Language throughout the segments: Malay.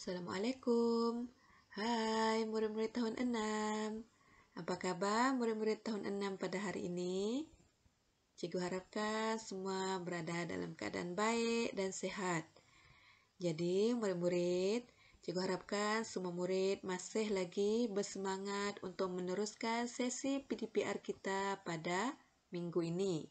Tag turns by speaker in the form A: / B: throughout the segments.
A: Assalamualaikum. Hai murid-murid tahun 6. Apa kabar murid-murid tahun 6 pada hari ini? Cikgu harapkan semua berada dalam keadaan baik dan sehat. Jadi, murid-murid, Cikgu harapkan semua murid masih lagi bersemangat untuk meneruskan sesi PDPR kita pada minggu ini.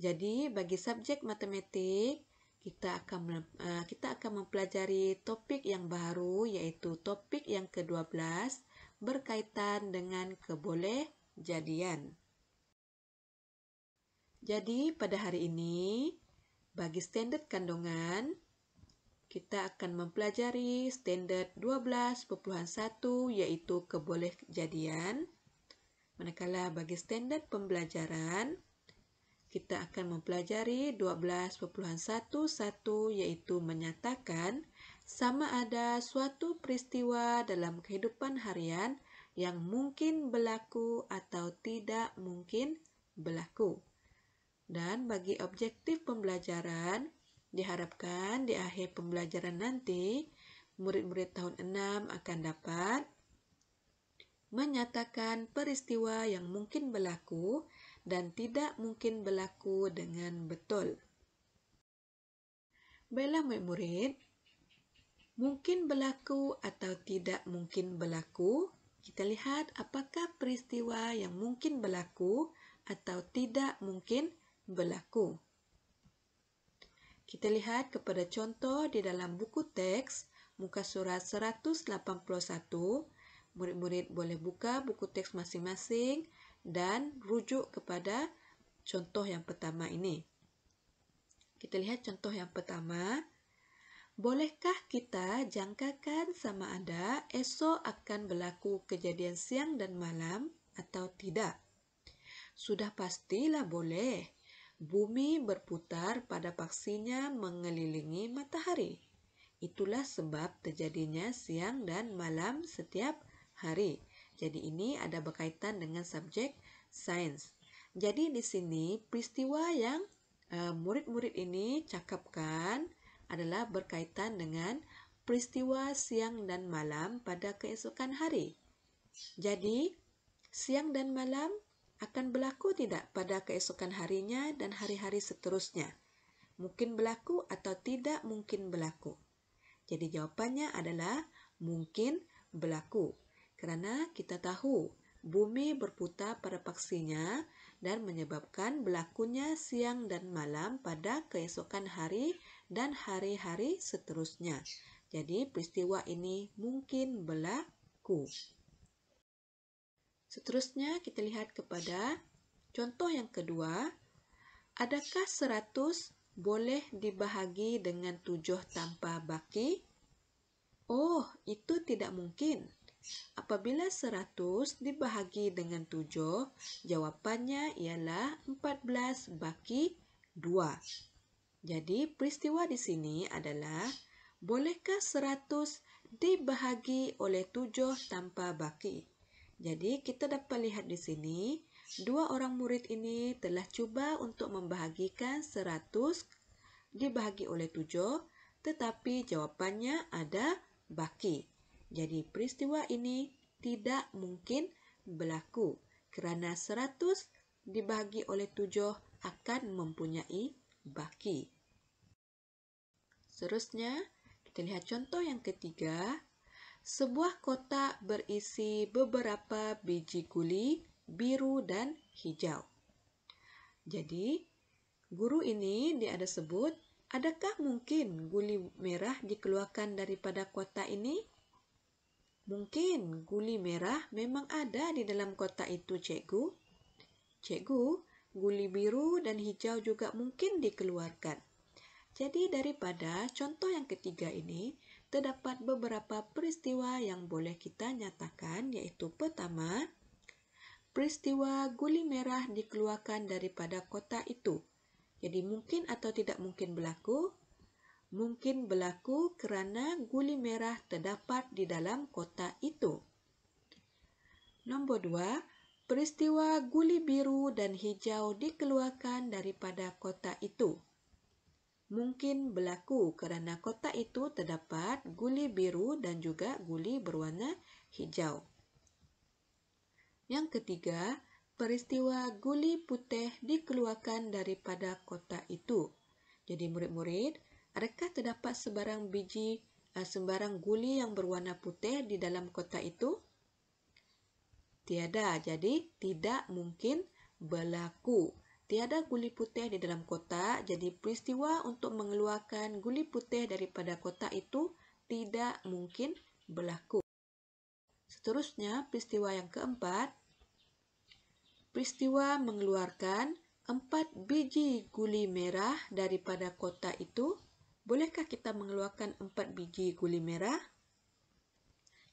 A: Jadi, bagi subjek matematik, kita akan eh, kita akan mempelajari topik yang baru yaitu topik yang ke-12 berkaitan dengan keboleh jadian. Jadi pada hari ini bagi standar kandungan kita akan mempelajari standar 12.1 yaitu keboleh jadian. Manakala bagi standar pembelajaran kita akan mempelajari 12.1.1 yaitu menyatakan sama ada suatu peristiwa dalam kehidupan harian yang mungkin berlaku atau tidak mungkin berlaku. Dan bagi objektif pembelajaran, diharapkan di akhir pembelajaran nanti, murid-murid tahun 6 akan dapat menyatakan peristiwa yang mungkin berlaku dan tidak mungkin berlaku dengan betul. Baiklah murid-murid, mungkin berlaku atau tidak mungkin berlaku, kita lihat apakah peristiwa yang mungkin berlaku atau tidak mungkin berlaku. Kita lihat kepada contoh di dalam buku teks muka surat 181. Murid-murid boleh buka buku teks masing-masing dan rujuk kepada contoh yang pertama ini. Kita lihat contoh yang pertama. Bolehkah kita jangkakan sama ada esok akan berlaku kejadian siang dan malam atau tidak? Sudah pastilah boleh. Bumi berputar pada paksinya mengelilingi matahari. Itulah sebab terjadinya siang dan malam setiap hari. Hari. Jadi ini ada berkaitan dengan subjek sains. Jadi di sini peristiwa yang eh, murid-murid uh, ini cakapkan adalah berkaitan dengan peristiwa siang dan malam pada keesokan hari. Jadi siang dan malam akan berlaku tidak pada keesokan harinya dan hari-hari seterusnya? Mungkin berlaku atau tidak mungkin berlaku? Jadi jawapannya adalah mungkin berlaku kerana kita tahu bumi berputar pada paksinya dan menyebabkan berlakunya siang dan malam pada keesokan hari dan hari-hari seterusnya. Jadi peristiwa ini mungkin berlaku. Seterusnya kita lihat kepada contoh yang kedua. Adakah 100 boleh dibahagi dengan 7 tanpa baki? Oh, itu tidak mungkin. Apabila 100 dibahagi dengan 7, jawapannya ialah 14 baki 2. Jadi, peristiwa di sini adalah bolehkah 100 dibahagi oleh 7 tanpa baki? Jadi, kita dapat lihat di sini, dua orang murid ini telah cuba untuk membahagikan 100 dibahagi oleh 7, tetapi jawapannya ada baki. Jadi peristiwa ini tidak mungkin berlaku kerana 100 dibahagi oleh 7 akan mempunyai baki. Seterusnya, kita lihat contoh yang ketiga. Sebuah kotak berisi beberapa biji guli biru dan hijau. Jadi, guru ini dia ada sebut, adakah mungkin guli merah dikeluarkan daripada kotak ini? Mungkin guli merah memang ada di dalam kotak itu, cikgu. Cikgu, guli biru dan hijau juga mungkin dikeluarkan. Jadi daripada contoh yang ketiga ini, terdapat beberapa peristiwa yang boleh kita nyatakan yaitu pertama, peristiwa guli merah dikeluarkan daripada kotak itu. Jadi mungkin atau tidak mungkin berlaku, mungkin berlaku kerana guli merah terdapat di dalam kotak itu. Nombor 2, peristiwa guli biru dan hijau dikeluarkan daripada kotak itu. Mungkin berlaku kerana kotak itu terdapat guli biru dan juga guli berwarna hijau. Yang ketiga, peristiwa guli putih dikeluarkan daripada kotak itu. Jadi murid-murid, Adakah terdapat sebarang biji uh, sembarang guli yang berwarna putih di dalam kotak itu? Tiada. Jadi tidak mungkin berlaku. Tiada guli putih di dalam kotak, jadi peristiwa untuk mengeluarkan guli putih daripada kotak itu tidak mungkin berlaku. Seterusnya, peristiwa yang keempat, peristiwa mengeluarkan empat biji guli merah daripada kotak itu bolehkah kita mengeluarkan 4 biji guli merah?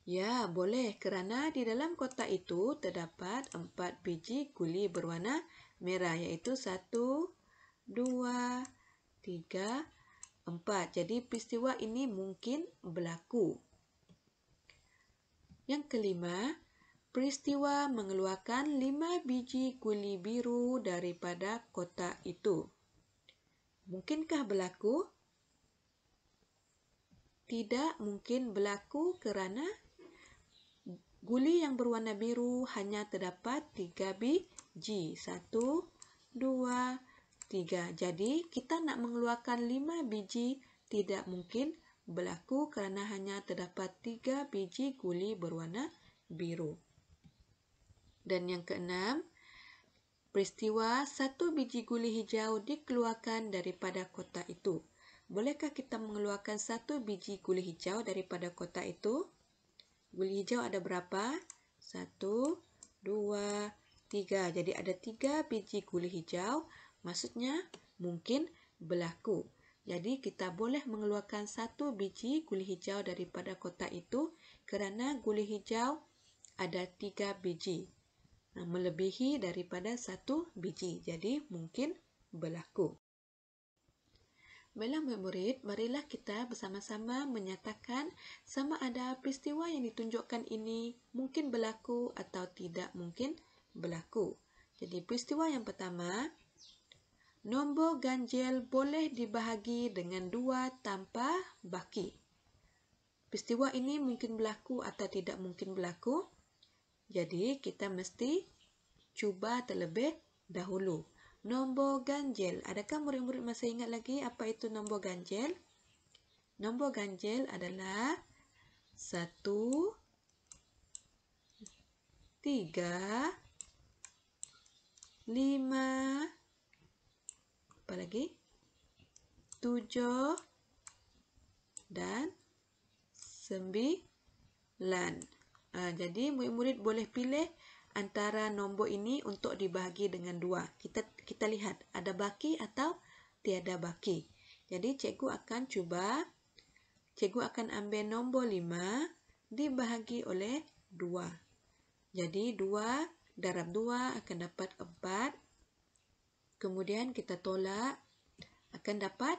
A: Ya, boleh kerana di dalam kotak itu terdapat 4 biji guli berwarna merah iaitu 1, 2, 3, 4. Jadi peristiwa ini mungkin berlaku. Yang kelima, peristiwa mengeluarkan 5 biji guli biru daripada kotak itu. Mungkinkah berlaku? tidak mungkin berlaku kerana guli yang berwarna biru hanya terdapat 3 biji. 1, 2, 3. Jadi, kita nak mengeluarkan 5 biji tidak mungkin berlaku kerana hanya terdapat 3 biji guli berwarna biru. Dan yang keenam, peristiwa satu biji guli hijau dikeluarkan daripada kotak itu. Bolehkah kita mengeluarkan satu biji gula hijau daripada kotak itu? Gula hijau ada berapa? Satu, dua, tiga. Jadi ada tiga biji gula hijau. Maksudnya mungkin berlaku. Jadi kita boleh mengeluarkan satu biji gula hijau daripada kotak itu kerana gula hijau ada tiga biji. Melebihi daripada satu biji. Jadi mungkin berlaku. Baiklah murid marilah kita bersama-sama menyatakan sama ada peristiwa yang ditunjukkan ini mungkin berlaku atau tidak mungkin berlaku. Jadi peristiwa yang pertama, nombor ganjil boleh dibahagi dengan dua tanpa baki. Peristiwa ini mungkin berlaku atau tidak mungkin berlaku. Jadi kita mesti cuba terlebih dahulu. Nombor ganjil. Adakah murid-murid masih ingat lagi apa itu nombor ganjil? Nombor ganjil adalah 1, 3, 5, apa lagi? 7 dan 9. Ha, ah, jadi murid-murid boleh pilih antara nombor ini untuk dibahagi dengan dua. Kita kita lihat ada baki atau tiada baki. Jadi cikgu akan cuba, cikgu akan ambil nombor lima dibahagi oleh dua. Jadi dua darab dua akan dapat empat. Kemudian kita tolak akan dapat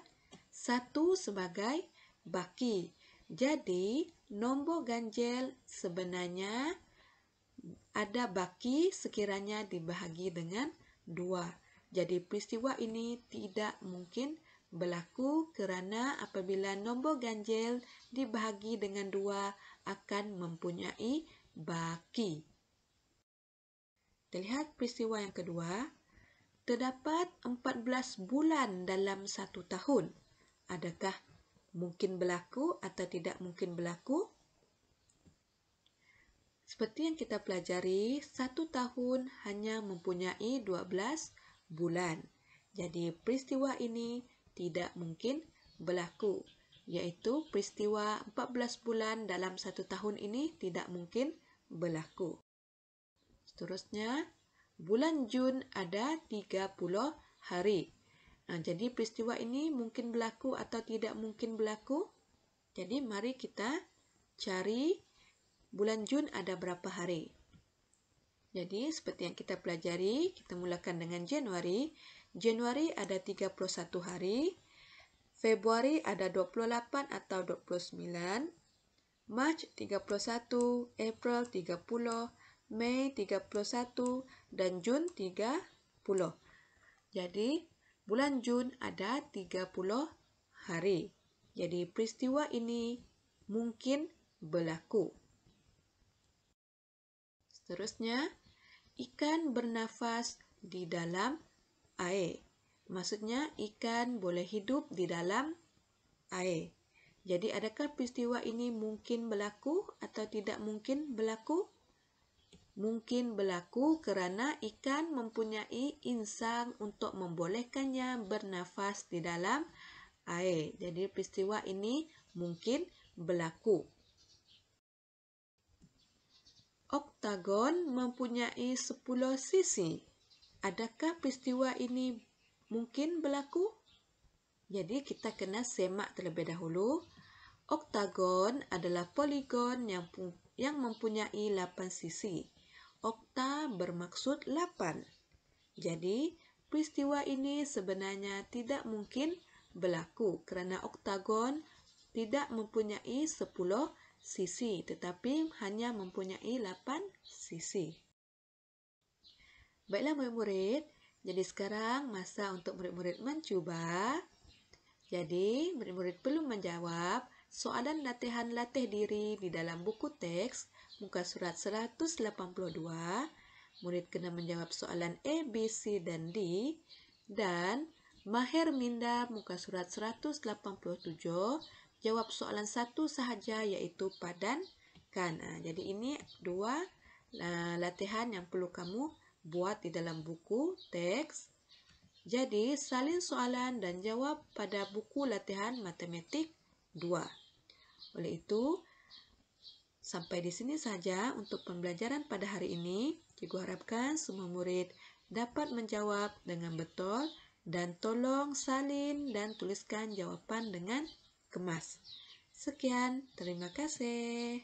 A: satu sebagai baki. Jadi nombor ganjil sebenarnya ada baki sekiranya dibahagi dengan dua. Jadi peristiwa ini tidak mungkin berlaku kerana apabila nombor ganjil dibahagi dengan dua akan mempunyai baki. Terlihat peristiwa yang kedua, terdapat 14 bulan dalam satu tahun. Adakah mungkin berlaku atau tidak mungkin berlaku? Seperti yang kita pelajari, satu tahun hanya mempunyai 12 bulan. Jadi, peristiwa ini tidak mungkin berlaku. Iaitu, peristiwa 14 bulan dalam satu tahun ini tidak mungkin berlaku. Seterusnya, bulan Jun ada 30 hari. Nah, jadi, peristiwa ini mungkin berlaku atau tidak mungkin berlaku? Jadi, mari kita cari peristiwa bulan Jun ada berapa hari? Jadi, seperti yang kita pelajari, kita mulakan dengan Januari. Januari ada 31 hari. Februari ada 28 atau 29. March 31, April 30, Mei 31, dan Jun 30. Jadi, bulan Jun ada 30 hari. Jadi, peristiwa ini mungkin berlaku. Seterusnya, ikan bernafas di dalam air. Maksudnya, ikan boleh hidup di dalam air. Jadi, adakah peristiwa ini mungkin berlaku atau tidak mungkin berlaku? Mungkin berlaku kerana ikan mempunyai insang untuk membolehkannya bernafas di dalam air. Jadi, peristiwa ini mungkin berlaku. Berlaku. oktagon mempunyai 10 sisi. Adakah peristiwa ini mungkin berlaku? Jadi kita kena semak terlebih dahulu. Oktagon adalah poligon yang yang mempunyai 8 sisi. Okta bermaksud 8. Jadi peristiwa ini sebenarnya tidak mungkin berlaku kerana oktagon tidak mempunyai 10 sisi tetapi hanya mempunyai 8 sisi. Baiklah murid-murid, jadi sekarang masa untuk murid-murid mencuba. Jadi murid-murid perlu menjawab soalan latihan latih diri di dalam buku teks muka surat 182. Murid kena menjawab soalan A, B, C dan D dan Maher Minda muka surat 187 jawab soalan satu sahaja iaitu padankan. Ha, ah, jadi ini dua ha, latihan yang perlu kamu buat di dalam buku teks. Jadi salin soalan dan jawab pada buku latihan matematik 2. Oleh itu sampai di sini saja untuk pembelajaran pada hari ini. Cikgu harapkan semua murid dapat menjawab dengan betul dan tolong salin dan tuliskan jawapan dengan kemas. Sekian, terima kasih.